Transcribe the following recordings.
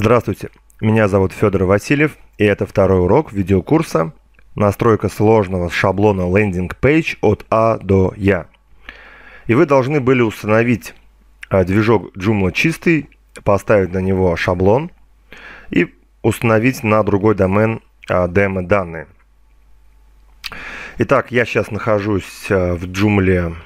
Здравствуйте, меня зовут Федор Васильев, и это второй урок видеокурса «Настройка сложного шаблона лендинг-пейдж от А до Я». И вы должны были установить а, движок Joomla чистый, поставить на него шаблон и установить на другой домен а, демо данные. Итак, я сейчас нахожусь а, в Joomla,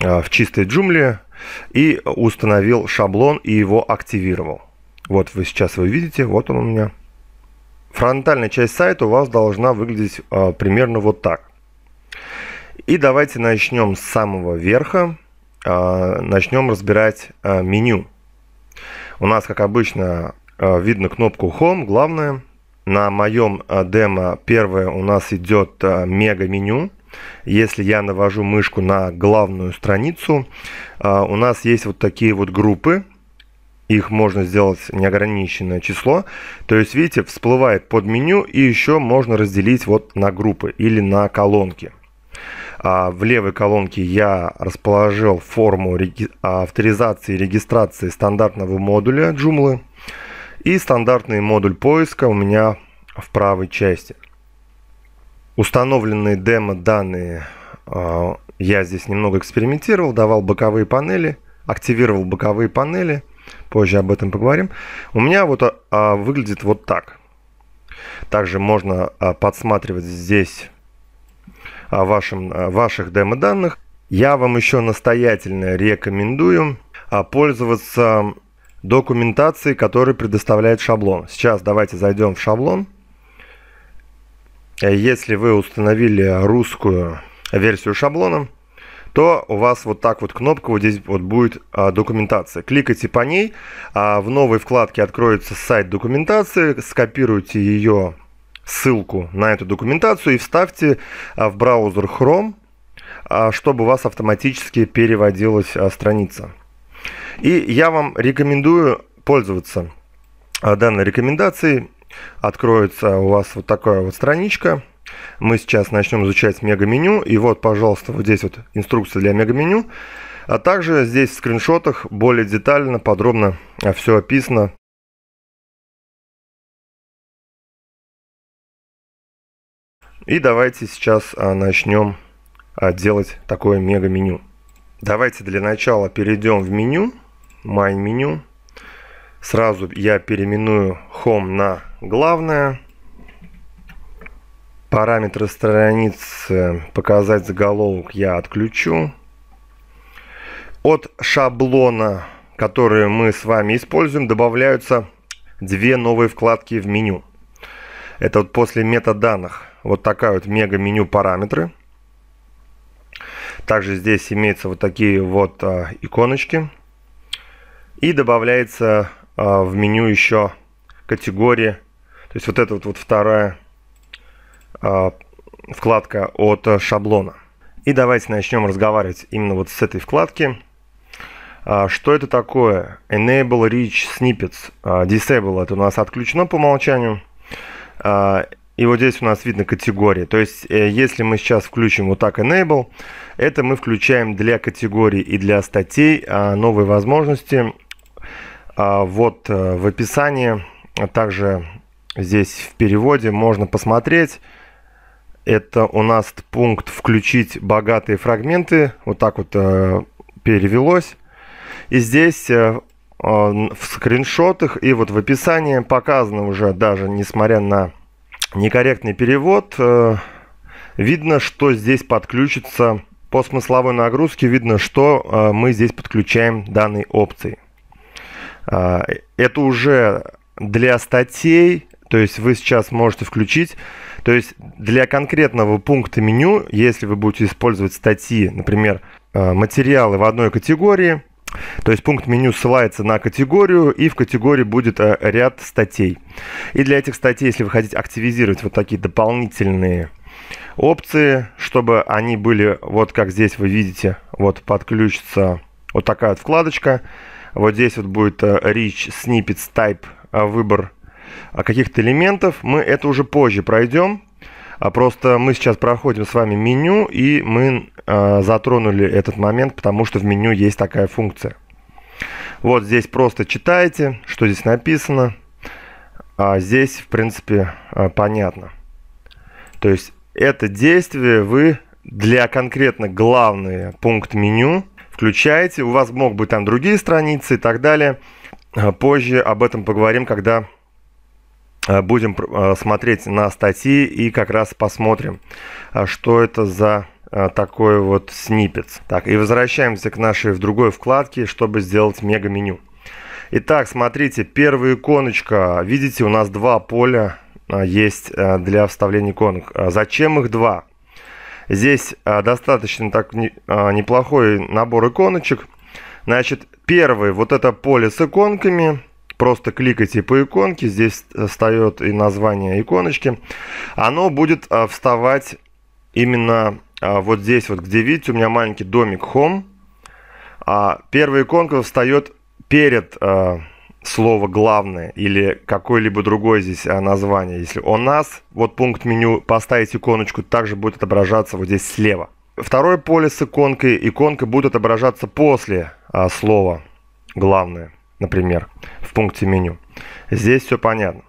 в чистой Joomla и установил шаблон и его активировал. Вот вы сейчас вы видите, вот он у меня. Фронтальная часть сайта у вас должна выглядеть э, примерно вот так. И давайте начнем с самого верха. Э, начнем разбирать э, меню. У нас, как обычно, э, видно кнопку Home, главное. На моем э, демо первое у нас идет э, мега-меню. Если я навожу мышку на главную страницу, у нас есть вот такие вот группы, их можно сделать неограниченное число. То есть, видите, всплывает под меню и еще можно разделить вот на группы или на колонки. А, в левой колонке я расположил форму авторизации и регистрации стандартного модуля Joomla и стандартный модуль поиска у меня в правой части. Установленные демо-данные а, я здесь немного экспериментировал, давал боковые панели, активировал боковые панели – Позже об этом поговорим. У меня вот а, а, выглядит вот так. Также можно а, подсматривать здесь а, вашим, а, ваших демо-данных. Я вам еще настоятельно рекомендую а, пользоваться документацией, которую предоставляет шаблон. Сейчас давайте зайдем в шаблон. Если вы установили русскую версию шаблона, то у вас вот так вот кнопка, вот здесь вот будет а, документация. Кликайте по ней, а, в новой вкладке откроется сайт документации, скопируйте ее ссылку на эту документацию и вставьте а, в браузер Chrome, а, чтобы у вас автоматически переводилась а, страница. И я вам рекомендую пользоваться а, данной рекомендацией. Откроется у вас вот такая вот страничка. Мы сейчас начнем изучать мега-меню. И вот, пожалуйста, вот здесь вот инструкция для мега-меню. А также здесь в скриншотах более детально, подробно а, все описано. И давайте сейчас а, начнем а, делать такое мега-меню. Давайте для начала перейдем в меню, main меню. Сразу я переименую home на главное. Параметры страниц «Показать заголовок» я отключу. От шаблона, который мы с вами используем, добавляются две новые вкладки в меню. Это вот после метаданных вот такая вот мега меню параметры. Также здесь имеются вот такие вот а, иконочки. И добавляется а, в меню еще категория. То есть вот эта вот, вот вторая а, вкладка от шаблона. И давайте начнем разговаривать именно вот с этой вкладки. А, что это такое? Enable Rich Snippets. А, disable это у нас отключено по умолчанию. И вот здесь у нас видно категории. То есть, э, если мы сейчас включим вот так Enable, это мы включаем для категорий и для статей новые возможности. Вот э, в описании, также здесь в переводе можно посмотреть это у нас пункт «Включить богатые фрагменты». Вот так вот э, перевелось. И здесь э, в скриншотах и вот в описании показано уже, даже несмотря на некорректный перевод, э, видно, что здесь подключится по смысловой нагрузке, видно, что э, мы здесь подключаем данной опции. Э, это уже для статей, то есть вы сейчас можете включить то есть для конкретного пункта меню, если вы будете использовать статьи, например, э, материалы в одной категории, то есть пункт меню ссылается на категорию, и в категории будет э, ряд статей. И для этих статей, если вы хотите активизировать вот такие дополнительные опции, чтобы они были вот как здесь вы видите, вот подключится вот такая вот вкладочка. Вот здесь вот будет э, Rich Snippets Type выбор каких-то элементов. Мы это уже позже пройдем. А просто мы сейчас проходим с вами меню, и мы э, затронули этот момент, потому что в меню есть такая функция. Вот здесь просто читаете, что здесь написано. А здесь, в принципе, а, понятно. То есть это действие вы для конкретно главный пункт меню включаете. У вас могут быть там другие страницы и так далее. А, позже об этом поговорим, когда Э, будем э, смотреть на статьи и как раз посмотрим, э, что это за такой вот снипец. Так, и возвращаемся к нашей в другой вкладке, чтобы сделать мега меню. Итак, смотрите, первая иконочка. Видите, у нас два поля есть для вставления иконок. Зачем их два? Здесь достаточно так неплохой набор иконочек. Значит, первый, вот это поле с иконками просто кликайте по иконке, здесь встает и название иконочки, оно будет а, вставать именно а, вот здесь вот, где видите, у меня маленький домик Home. А Первая иконка встает перед а, слово «главное» или какое-либо другое здесь название. Если у нас, вот пункт меню «Поставить иконочку» также будет отображаться вот здесь слева. Второе поле с иконкой. Иконка будет отображаться после слова «главное» например, в пункте меню. Здесь все понятно.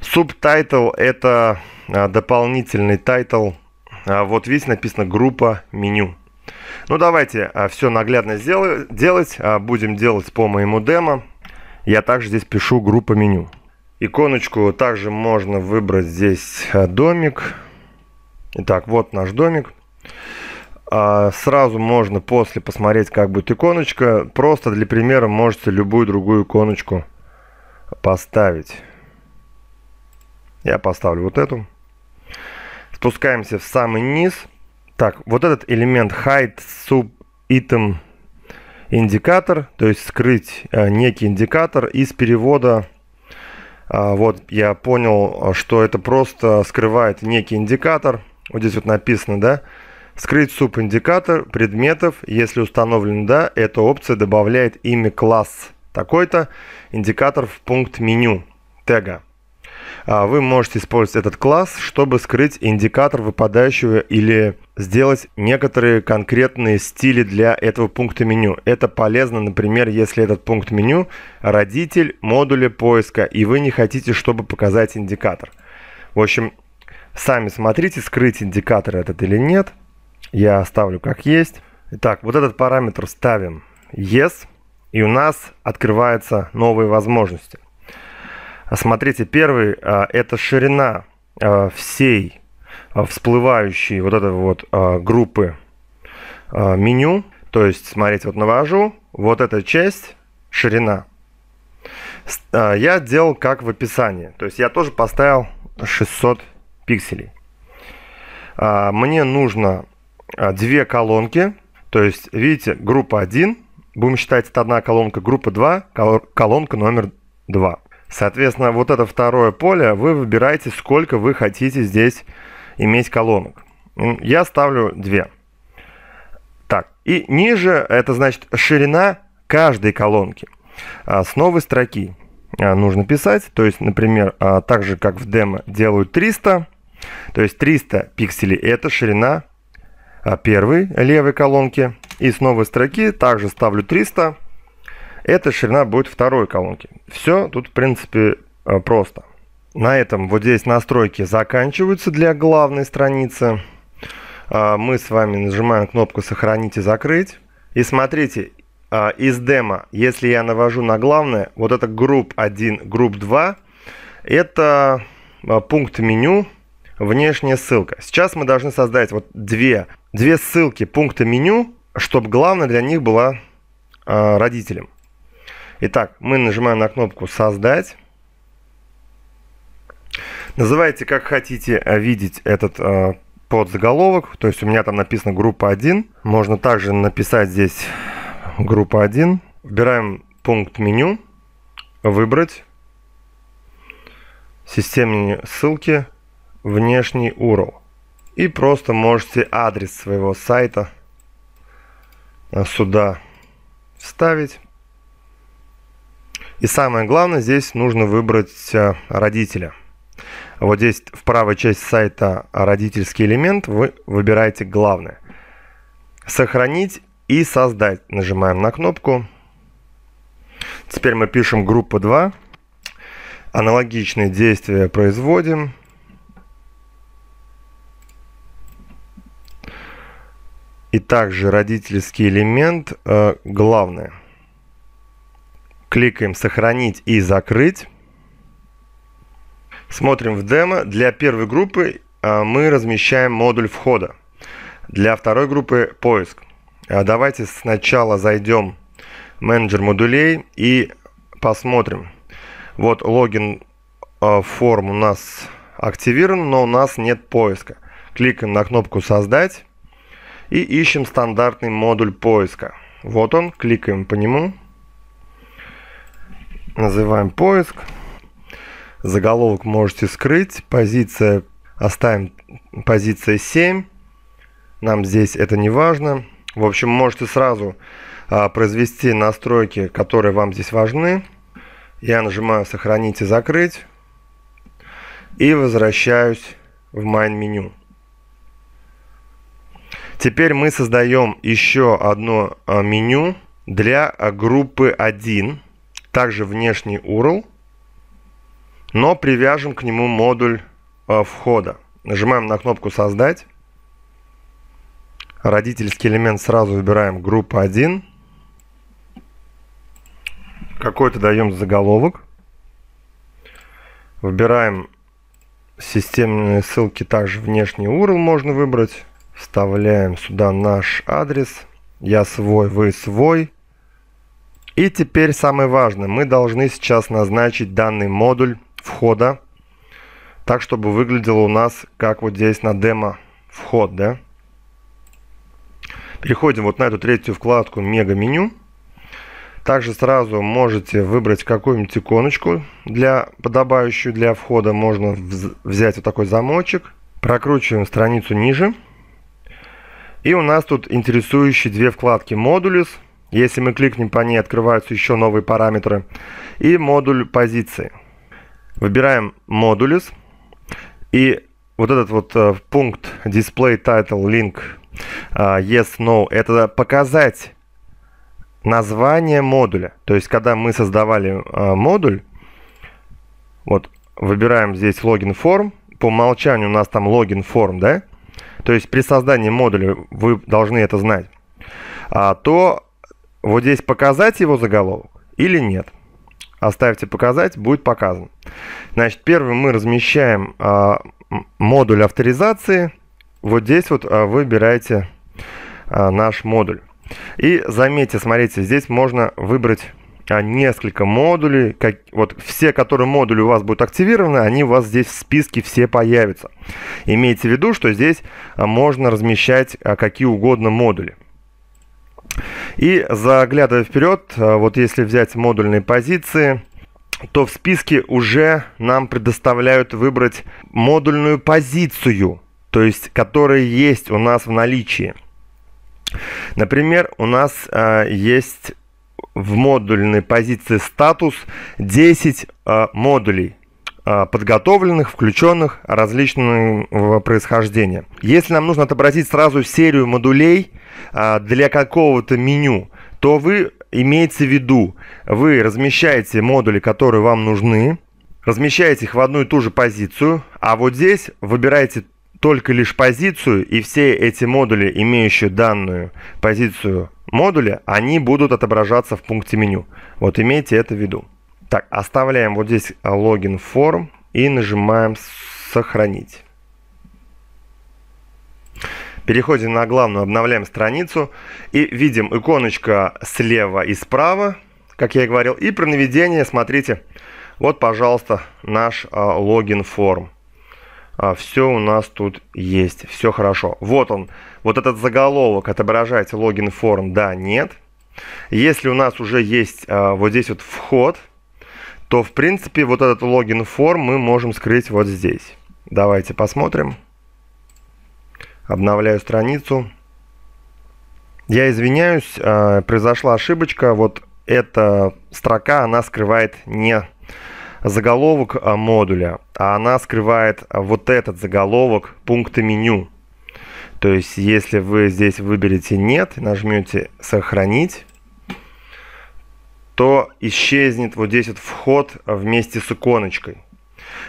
Субтайтл – это а, дополнительный тайтл. А, вот видите, написано «Группа меню». Ну, давайте а, все наглядно делать. Будем делать по моему демо. Я также здесь пишу «Группа меню». Иконочку также можно выбрать здесь домик. Итак, вот наш домик. А, сразу можно после посмотреть, как будет иконочка. Просто для примера можете любую другую иконочку поставить. Я поставлю вот эту. Спускаемся в самый низ. Так, вот этот элемент hide sub item индикатор, то есть скрыть э, некий индикатор из перевода. Э, вот я понял, что это просто скрывает некий индикатор. Вот здесь вот написано, да? Скрыть субиндикатор предметов, если установлен «Да», эта опция добавляет имя класс такой-то, индикатор в пункт меню тега. А вы можете использовать этот класс, чтобы скрыть индикатор выпадающего или сделать некоторые конкретные стили для этого пункта меню. Это полезно, например, если этот пункт меню – родитель модуля поиска, и вы не хотите, чтобы показать индикатор. В общем, сами смотрите, скрыть индикатор этот или нет – я оставлю как есть. Итак, вот этот параметр ставим yes, и у нас открываются новые возможности. А смотрите, первый а, это ширина а, всей всплывающей вот этой вот группы меню. То есть, смотрите, вот навожу, вот эта часть, ширина. Я делал как в описании, то есть я тоже поставил 600 пикселей. Мне нужно а, две колонки. То есть, видите, группа 1, будем считать, это одна колонка, группа 2, колонка номер 2. Соответственно, вот это второе поле, вы выбираете, сколько вы хотите здесь иметь колонок. Я ставлю 2. Так, и ниже, это значит ширина каждой колонки. А, с новой строки а, нужно писать, то есть, например, так же, как в демо делают 300, то есть 300 пикселей, это ширина а первой левой колонки. И с новой строки также ставлю 300. Эта ширина будет второй колонки. Все тут, в принципе, э, просто. На этом вот здесь настройки заканчиваются для главной страницы. А, мы с вами нажимаем кнопку «Сохранить и закрыть». И смотрите, а, из демо, если я навожу на главное, вот это групп 1, групп 2, это пункт меню, внешняя ссылка. Сейчас мы должны создать вот две, две ссылки пункта меню, чтобы главное для них было э, а, родителем. Итак, мы нажимаем на кнопку «Создать». Называйте, как хотите э, видеть этот э, подзаголовок. То есть у меня там написано «Группа 1». Можно также написать здесь «Группа 1». Выбираем пункт меню, выбрать, системные ссылки – внешний URL. И просто можете адрес своего сайта сюда вставить. И самое главное, здесь нужно выбрать э, родителя. Вот здесь в правой части сайта родительский элемент вы выбираете главное. Сохранить и создать. Нажимаем на кнопку. Теперь мы пишем группа 2. Аналогичные действия производим. И также родительский элемент э, главное. Кликаем «Сохранить» и «Закрыть». Смотрим в демо. Для первой группы э, мы размещаем модуль входа. Для второй группы – поиск. Э, давайте сначала зайдем в менеджер модулей и посмотрим. Вот логин э, форм у нас активирован, но у нас нет поиска. Кликаем на кнопку «Создать» и ищем стандартный модуль поиска. Вот он, кликаем по нему, называем поиск, заголовок можете скрыть, позиция оставим позиция 7, нам здесь это не важно. В общем, можете сразу а, произвести настройки, которые вам здесь важны. Я нажимаю «Сохранить и закрыть» и возвращаюсь в майн меню. Теперь мы создаем еще одно а, меню для а, группы 1, также внешний URL, но привяжем к нему модуль а, входа. Нажимаем на кнопку «Создать». Родительский элемент сразу выбираем группа 1. Какой-то даем заголовок. Выбираем системные ссылки, также внешний URL можно выбрать. Вставляем сюда наш адрес. Я свой, вы свой. И теперь самое важное. Мы должны сейчас назначить данный модуль входа. Так, чтобы выглядело у нас, как вот здесь на демо вход. Да? Переходим вот на эту третью вкладку мега меню. Также сразу можете выбрать какую-нибудь иконочку, для, подобающую для входа. Можно взять вот такой замочек. Прокручиваем страницу ниже. И у нас тут интересующие две вкладки «Модулис». Если мы кликнем по ней, открываются еще новые параметры. И модуль позиции. Выбираем «Модулис». И вот этот вот э, пункт «Display Title Link э, Yes, No» — это показать название модуля. То есть, когда мы создавали э, модуль, вот выбираем здесь логин форм. По умолчанию у нас там логин форм, да? то есть при создании модуля вы должны это знать, а то вот здесь показать его заголовок или нет. Оставьте показать, будет показан. Значит, первым мы размещаем а, модуль авторизации. Вот здесь вот а, выбираете наш модуль. И заметьте, смотрите, здесь можно выбрать а, несколько модулей, как, вот все, которые модули у вас будут активированы, они у вас здесь в списке все появятся. Имейте в виду, что здесь а, можно размещать а, какие угодно модули. И заглядывая вперед, вот если взять модульные позиции, то в списке уже нам предоставляют выбрать модульную позицию, то есть которая есть у нас в наличии. Например, у нас э, есть в модульной позиции статус 10 э, модулей э, подготовленных, включенных различного происхождения. Если нам нужно отобразить сразу серию модулей э, для какого-то меню, то вы имеете в виду, вы размещаете модули, которые вам нужны, размещаете их в одну и ту же позицию, а вот здесь выбираете только лишь позицию, и все эти модули, имеющие данную позицию модуля, они будут отображаться в пункте меню. Вот имейте это в виду. Так, оставляем вот здесь а, логин форм и нажимаем сохранить. Переходим на главную, обновляем страницу и видим иконочка слева и справа, как я и говорил. И про наведение, смотрите, вот, пожалуйста, наш а, логин форм. А, все у нас тут есть, все хорошо. Вот он, вот этот заголовок отображать логин форм, да, нет. Если у нас уже есть а, вот здесь вот вход, то в принципе вот этот логин форм мы можем скрыть вот здесь. Давайте посмотрим. Обновляю страницу. Я извиняюсь, а, произошла ошибочка. Вот эта строка, она скрывает не заголовок а, модуля, а она скрывает а, вот этот заголовок пункта меню. То есть, если вы здесь выберете «нет», нажмете «сохранить», то исчезнет вот здесь вот вход а, вместе с иконочкой.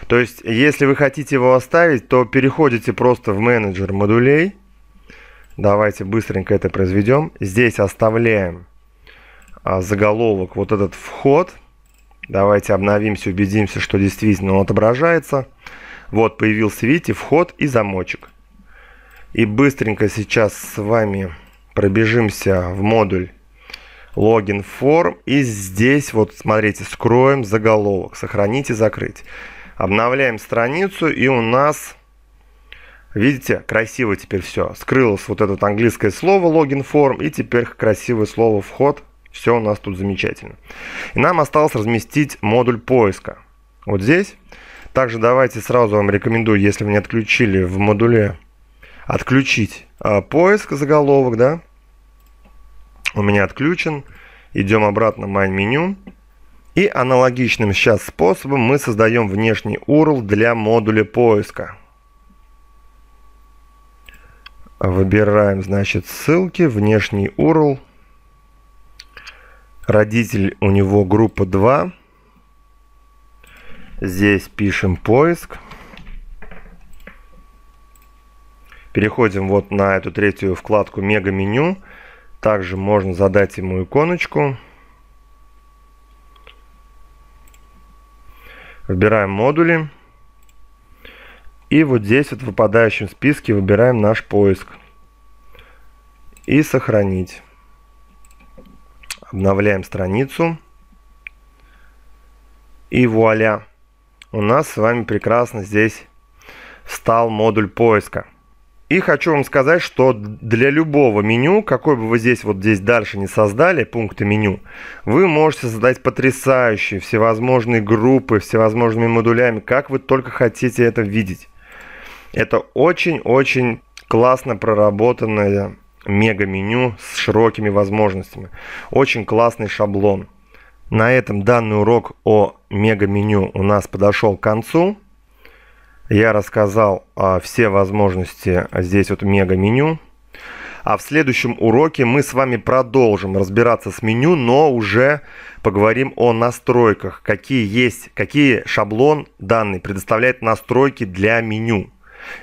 То есть, если вы хотите его оставить, то переходите просто в менеджер модулей. Давайте быстренько это произведем. Здесь оставляем заголовок вот этот вход – Давайте обновимся, убедимся, что действительно он отображается. Вот появился, видите, вход и замочек. И быстренько сейчас с вами пробежимся в модуль login form И здесь вот, смотрите, скроем заголовок. Сохранить и закрыть. Обновляем страницу и у нас... Видите, красиво теперь все. Скрылось вот это английское слово login form и теперь красивое слово вход все у нас тут замечательно. И нам осталось разместить модуль поиска. Вот здесь. Также давайте сразу вам рекомендую, если вы не отключили в модуле, отключить э, поиск заголовок, да. У меня отключен. Идем обратно в main меню. И аналогичным сейчас способом мы создаем внешний URL для модуля поиска. Выбираем, значит, ссылки, внешний URL. Родитель у него группа 2. Здесь пишем поиск. Переходим вот на эту третью вкладку мега меню. Также можно задать ему иконочку. Выбираем модули. И вот здесь вот в выпадающем списке выбираем наш поиск. И сохранить. Обновляем страницу. И вуаля! У нас с вами прекрасно здесь встал модуль поиска. И хочу вам сказать, что для любого меню, какой бы вы здесь вот здесь дальше не создали, пункты меню, вы можете создать потрясающие всевозможные группы, всевозможными модулями, как вы только хотите это видеть. Это очень-очень классно проработанная мега-меню с широкими возможностями. Очень классный шаблон. На этом данный урок о мега-меню у нас подошел к концу. Я рассказал а, все возможности здесь вот мега-меню. А в следующем уроке мы с вами продолжим разбираться с меню, но уже поговорим о настройках, какие есть, какие шаблон данный предоставляет настройки для меню.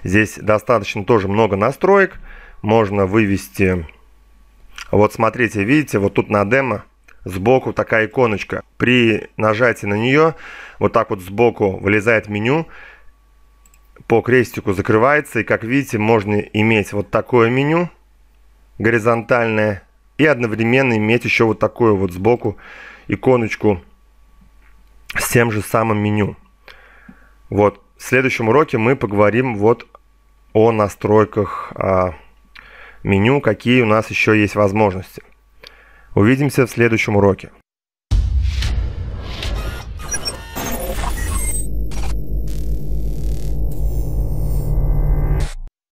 Здесь достаточно тоже много настроек можно вывести... Вот смотрите, видите, вот тут на демо сбоку такая иконочка. При нажатии на нее вот так вот сбоку вылезает меню, по крестику закрывается. И как видите, можно иметь вот такое меню горизонтальное и одновременно иметь еще вот такую вот сбоку иконочку с тем же самым меню. Вот, в следующем уроке мы поговорим вот о настройках а, меню, какие у нас еще есть возможности. Увидимся в следующем уроке.